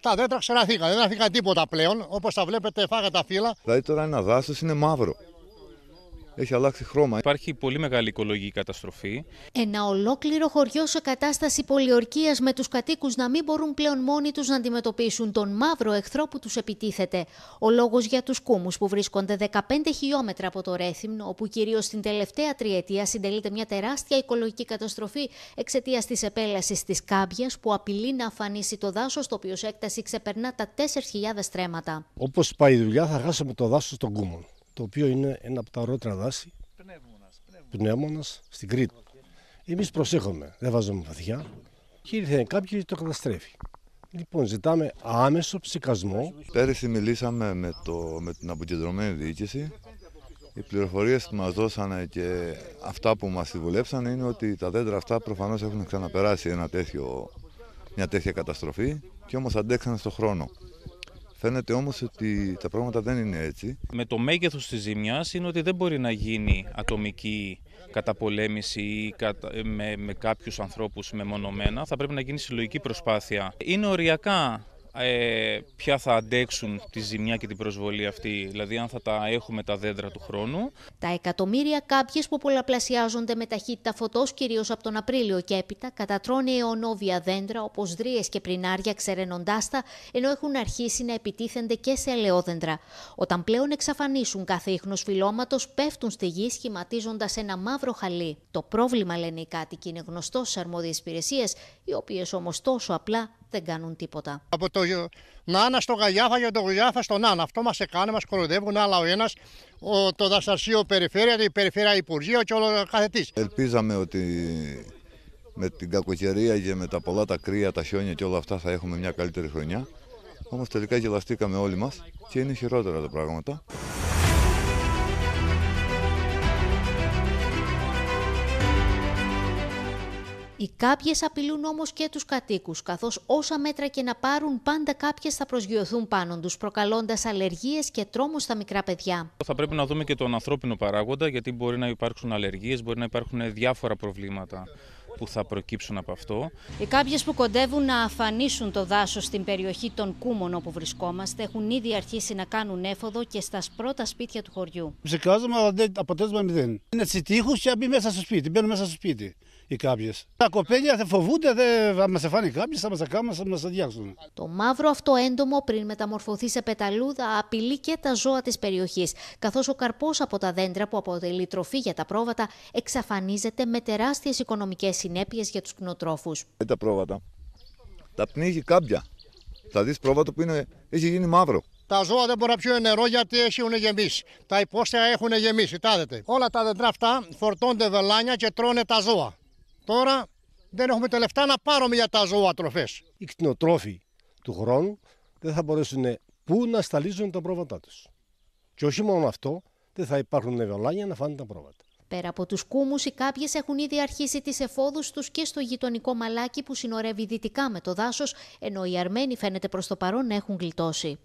Τα δέντρα ξεραθήκα, δεν αθήκα τίποτα πλέον. Όπως τα βλέπετε, φάγα τα φύλλα. Δηλαδή τώρα ένα δάσος είναι μαύρο έχει αλλάξει χρώμα. Υπάρχει πολύ μεγάλη οικολογική καταστροφή. Ένα ολόκληρο χωριό σε κατάσταση πολιορκίας με τους κατοίκους να μην μπορούν πλέον μόνοι τους να αντιμετωπίσουν τον μαύρο εχθρό που τους επιτίθεται. Ο λόγος για τους κούμους που βρίσκονται 15 χιλιόμετρα από το Ρέθυμνο, όπου κυρίως την τελευταία τριετία συντελείται μια τεράστια οικολογική καταστροφή εξαιτίας της επέλασης της κάμπιας που απειλεί να αφανίσει το δάσος, το οποίο έκταση ξεπερνά τα 4.000 στρέμματα. Όπως πάει η δουλειά, θα χάσουμε το δάσος των κούμων το οποίο είναι ένα από τα ωραιότερα δάση, πνεύμονας, στην Κρήτη. Εμείς προσέχουμε, δεν βάζουμε βαθιά και ήρθε κάποιοι το καταστρέφει. Λοιπόν, ζητάμε άμεσο ψυχασμό. Πέρυσι μιλήσαμε με, το, με την αποκεντρωμένη διοίκηση. Οι πληροφορίες που μας δώσανε και αυτά που μας συμβουλέψαν είναι ότι τα δέντρα αυτά προφανώς έχουν ξαναπεράσει ένα τέτοιο, μια τέτοια καταστροφή και όμως αντέξανε στον χρόνο. Φαίνεται όμως ότι τα πράγματα δεν είναι έτσι. Με το μέγεθος της ζημιάς είναι ότι δεν μπορεί να γίνει ατομική καταπολέμηση ή ε, με, με κάποιους ανθρώπους μεμονωμένα. Θα πρέπει να γίνει συλλογική προσπάθεια. Είναι οριακά ε, ποια θα αντέξουν τη ζημιά και την προσβολή αυτή, δηλαδή αν θα τα έχουμε τα δέντρα του χρόνου. Τα εκατομμύρια κάποιες που πολλαπλασιάζονται με ταχύτητα φωτός, κυρίως από τον Απρίλιο και έπειτα, κατατρώνει αιωνόβια δέντρα όπως δρίες και πρινάρια, ξερενοντάς τα, ενώ έχουν αρχίσει να επιτίθενται και σε ελαιόδεντρα. Όταν πλέον εξαφανίσουν κάθε ίχνος φυλώματος πέφτουν στη γη σχηματίζοντας ένα μαύρο χαλί. Το πρόβλημα, λένε οι κάτοικοι, είναι γνωστό στις αρμόδιες υπηρεσίες, οι οποίες όμως τόσο απλά δεν κάνουν τίποτα το Νάνα στον Γαγιάφα και το Γουλιάφα στον Νάνα. Αυτό μας έκανε, μας κοροδεύουν, άλλα ο ένας, το Δασταρσίο περιφέρεια, η περιφέρεια Υπουργείο και όλο καθετής. Ελπίζαμε ότι με την κακοκαιρία και με τα πολλά τα κρύα, τα χιόνια και όλα αυτά θα έχουμε μια καλύτερη χρονιά. Όμως τελικά γελαστήκαμε όλοι μας και είναι χειρότερα τα πράγματα. Οι κάποιες απειλούν όμως και τους κατοίκους, καθώς όσα μέτρα και να πάρουν, πάντα κάποιες θα προσγειωθούν πάνω τους, προκαλώντας αλλεργίες και τρόμους στα μικρά παιδιά. Θα πρέπει να δούμε και τον ανθρώπινο παράγοντα, γιατί μπορεί να υπάρξουν αλλεργίες, μπορεί να υπάρχουν διάφορα προβλήματα που θα προκύψουν από αυτό. Οι κάποιες που κοντεύουν να αφανίσουν το δάσος στην περιοχή των Κούμων όπου βρισκόμαστε έχουν ήδη αρχίσει να κάνουν έφοδο και στα πρώτα σπίτια του χωριού. Ψεκάζουμε, αλλά αποτέλεσμα μηδέν. Είναι τσιτήχου και μπει στο σπίτι, μπαίνουν μέσα στο σπίτι οι κάποιες. Τα κοπέλια θα φοβούνται, θα μα εφάνει κάποιε, θα μα κάνουν, θα μα αδιάξουν. Το μαύρο αυτό έντομο πριν μεταμορφωθεί σε πεταλούδα απειλεί και τα ζώα της περιοχής. Καθώς ο καρπός από τα δέντρα που αποτελεί τροφή για τα πρόβατα εξαφανίζεται με τεράστιες οικονομικές συνέπειες για τους κτηνοτρόφους. Ε, τα πρόβατα. Τα πνίγει κάποια. Θα δεις πρόβατο που είναι, έχει γίνει μαύρο. Τα ζώα δεν μπορούν να πιούν νερό γιατί έχουν γεμίσει. Τα υπόστια έχουν γεμίσει, τάδετε. Όλα τα δέντρα αυτά φορτώνται βελάνια και τρώνε τα ζώα. Τώρα δεν έχουμε τα λεφτά να πάρουμε για τα ζώα Οι κτηνοτρόφοι του χρόνου δεν θα μπορέσουν πού να σταλίζουν τα πρόβατά τους. Και όχι μόνο αυτό, δεν θα υπάρχουν νεολάνια να φάνε τα πρόβατα. Πέρα από τους κούμους, οι κάποιες έχουν ήδη αρχίσει τις εφόδους τους και στο γειτονικό μαλάκι που συνορεύει δυτικά με το δάσος, ενώ οι Αρμένοι φαίνεται προς το παρόν έχουν γλιτώσει.